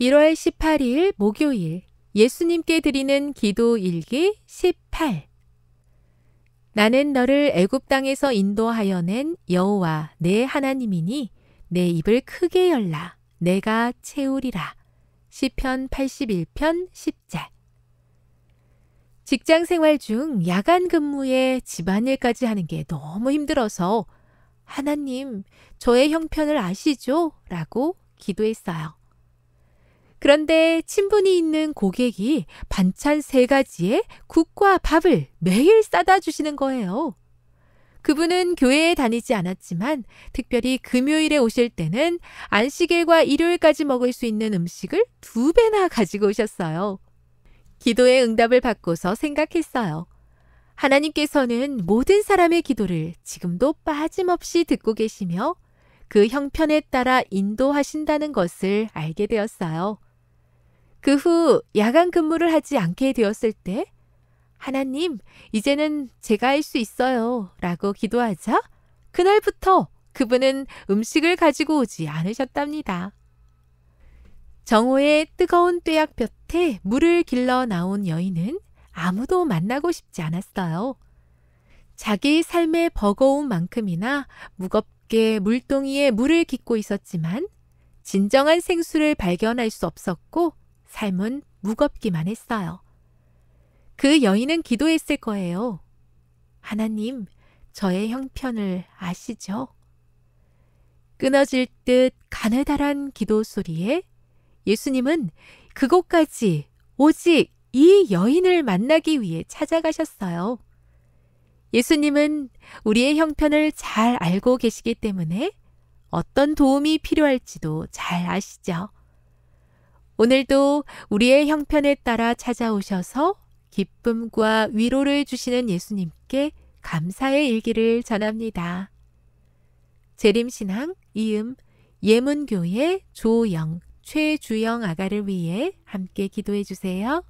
1월 18일 목요일 예수님께 드리는 기도 일기 18 나는 너를 애굽 땅에서 인도하여 낸 여호와 내 하나님이니 내 입을 크게 열라 내가 채우리라. 시편 81편 10절 직장 생활 중 야간 근무에 집안일까지 하는 게 너무 힘들어서 하나님, 저의 형편을 아시죠? 라고 기도했어요. 그런데 친분이 있는 고객이 반찬 세 가지에 국과 밥을 매일 싸다 주시는 거예요. 그분은 교회에 다니지 않았지만 특별히 금요일에 오실 때는 안식일과 일요일까지 먹을 수 있는 음식을 두 배나 가지고 오셨어요. 기도의 응답을 받고서 생각했어요. 하나님께서는 모든 사람의 기도를 지금도 빠짐없이 듣고 계시며 그 형편에 따라 인도하신다는 것을 알게 되었어요. 그후 야간 근무를 하지 않게 되었을 때 하나님, 이제는 제가 할 수 있어요. 라고 기도하자 그날부터 그분은 음식을 가지고 오지 않으셨답니다. 정호의 뜨거운 뙤약 볕에 물을 길러 나온 여인은 아무도 만나고 싶지 않았어요. 자기 삶의 버거운 만큼이나 무겁게 물동이에 물을 깃고 있었지만 진정한 생수를 발견할 수 없었고 삶은 무겁기만 했어요. 그 여인은 기도했을 거예요. 하나님, 저의 형편을 아시죠? 끊어질 듯 가느다란 기도 소리에 예수님은 그곳까지 오직 이 여인을 만나기 위해 찾아가셨어요. 예수님은 우리의 형편을 잘 알고 계시기 때문에 어떤 도움이 필요할지도 잘 아시죠. 오늘도 우리의 형편에 따라 찾아오셔서 기쁨과 위로를 주시는 예수님께 감사의 일기를 전합니다. 재림신앙 이음 예문교회 조영 최주영 아가를 위해 함께 기도해 주세요.